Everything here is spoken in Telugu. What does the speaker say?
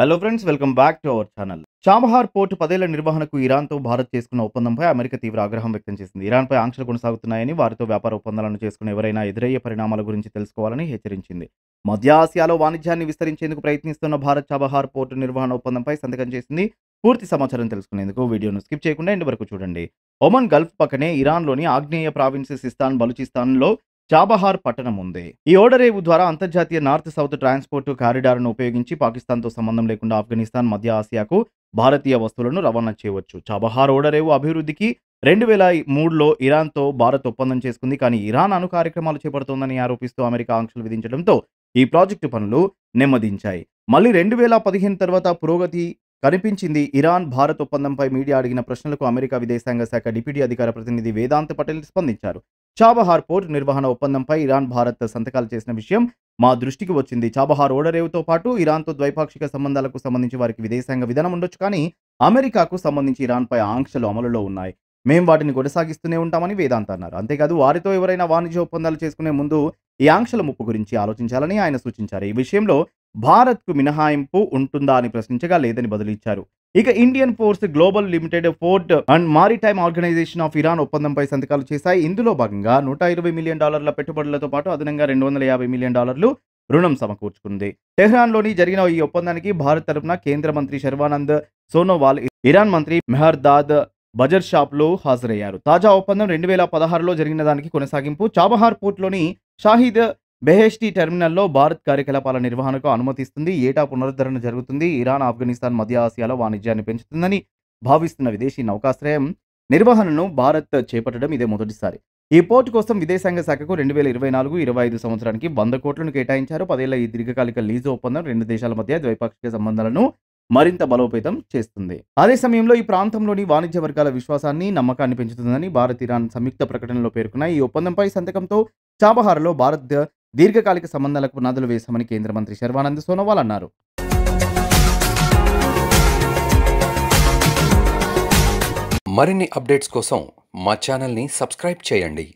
hello friends welcome back to our channel Chabahar port పదేళ్ల నిర్వహణకు ఇరాన్తో భారత్ చేసుకున్న ఒప్పందంపై అమెరికా తీవ్ర ఆగ్రహం వ్యక్తం చేసింది ఇరాన్పై ఆంక్షలు కొనసాగుతున్నాయని వారితో వ్యాపార ఒప్పందాలను చేసుకున్న ఎవరైనా ఎదురయ్యే పరిణామాల గురించి తెలుసుకోవాలని హెచ్చరించింది మధ్య ఆసియాలో వాణిజ్యాన్ని విస్తరించేందుకు ప్రయత్నిస్తున్న భారత్ చాబహార్ పోర్టు నిర్వహణ ఒప్పందంపై సంతకం చేసింది పూర్తి సమాచారం తెలుసుకునేందుకు వీడియోను స్కిప్ చేయకుండా ఇంటి వరకు చూడండి ఒమన్ గల్ఫ్ పక్కనే ఇరాన్లోని ఆగ్నేయ ప్రావిన్స్ సిస్తాన్ బలూచిస్తాన్లో చాబహార్ పట్టణం ఉంది ఈ ఓడరేవు ద్వారా అంతర్జాతీయ నార్త్ సౌత్ ట్రాన్స్పోర్ట్ కారిడార్ను ఉపయోగించి పాకిస్తాన్తో సంబంధం లేకుండా ఆఫ్ఘనిస్తాన్ మధ్య ఆసియాకు భారతీయ వస్తువులను రవాణా చేయవచ్చు చాబహార్ ఓడరేవు అభివృద్ధికి రెండు వేల మూడులో ఇరాన్తో భారత్ ఒప్పందం చేసుకుంది కానీ ఇరాన్ అను కార్యక్రమాలు చేపడుతోందని ఆరోపిస్తూ అమెరికా ఆంక్షలు విధించడంతో ఈ ప్రాజెక్టు పనులు నెమ్మదించాయి మళ్ళీ రెండు వేల పదిహేను తర్వాత పురోగతి కనిపించింది ఇరాన్ భారత్ ఒప్పందంపై మీడియా అడిగిన ప్రశ్నలకు అమెరికా విదేశాంగ శాఖ డిప్యూటీ అధికార ప్రతినిధి వేదాంత్ పటేల్ స్పందించారు చాబహార్ పోర్ట్ నిర్వహణ ఒప్పందంపై ఇరాన్ భారత్ సంతకాలు చేసిన విషయం మా దృష్టికి వచ్చింది చాబహార్ ఓడరేవుతో పాటు ఇరాన్తో ద్వైపాక్షిక సంబంధాలకు సంబంధించి వారికి విదేశాంగ విధానం ఉండొచ్చు కానీ అమెరికాకు సంబంధించి ఇరాన్పై ఆంక్షలు అమలులో ఉన్నాయి మేము వాటిని కొనసాగిస్తూనే ఉంటామని వేదాంత అన్నారు అంతేకాదు వారితో ఎవరైనా వాణిజ్య ఒప్పందాలు చేసుకునే ముందు ఈ ఆంక్షల ముప్పు గురించి ఆలోచించాలని ఆయన సూచించారు ఈ విషయంలో భారత్కు మినహాయింపు ఉంటుందా అని ప్రశ్నించగా లేదని బదులిచ్చారు ఇక Indian ports global limited port and maritime organization of Iran ఒప్పందంపై సంతకాలు చేశాయి ఇందులో భాగంగా నూట ఇరవై మిలియన్ డాలర్ల పెట్టుబడులతో పాటు అదనంగా రెండు వందల యాభై మిలియన్ డాలర్లు రుణం సమకూర్చుకుంది టెహ్రాన్లోని జరిగిన ఈ ఒప్పందానికి భారత్ తరఫున కేంద్ర మంత్రి శర్వానంద్ సోనోవాల్ ఇరాన్ మంత్రి మెహర్దాద్ బజర్ లో హాజరయ్యారు తాజా ఒప్పందం రెండు వేల పదహారులో జరిగిన దానికి కొనసాగింపు చాబహార్ పోర్ట్లోని షాహిద్ బెహెష్టి టెర్మినల్లో భారత్ కార్యకలాపాల నిర్వహణకు అనుమతిస్తుంది ఏటా పునరుద్ధరణ జరుగుతుంది ఇరాన్ ఆఫ్ఘనిస్తాన్ మధ్య ఆసియాలో వాణిజ్యాన్ని పెంచుతుందని భావిస్తున్న విదేశీ నౌకాశ్రయం నిర్వహణను భారత్ చేపట్టడం ఇదే మొదటిసారి ఈ పోర్టు కోసం విదేశాంగ శాఖకు రెండు వేల ఇరవై నాలుగు ఇరవై ఐదు సంవత్సరానికి వంద కోట్లను కేటాయించారు పదేళ్ల ఈ దీర్ఘకాలిక లీజు ఒప్పందం రెండు దేశాల మధ్య ద్వైపాక్షిక సంబంధాలను మరింత బలోపేతం చేస్తుంది అదే సమయంలో ఈ ప్రాంతంలోని వాణిజ్య వర్గాల విశ్వాసాన్ని నమ్మకాన్ని పెంచుతుందని భారత్ ఇరాన్ సంయుక్త ప్రకటనలో పేర్కొన్నాయి ఈ ఒప్పందంపై సంతకంతో చాబహార్లో భారత్ దీర్ఘకాలిక సంబంధాలకు పునాదులు వేశామని కేంద్ర మంత్రి శర్వానంద్ సోనోవాల్ అన్నారు మరిన్ని అప్డేట్స్ కోసం మా ఛానల్ని సబ్స్క్రైబ్ చేయండి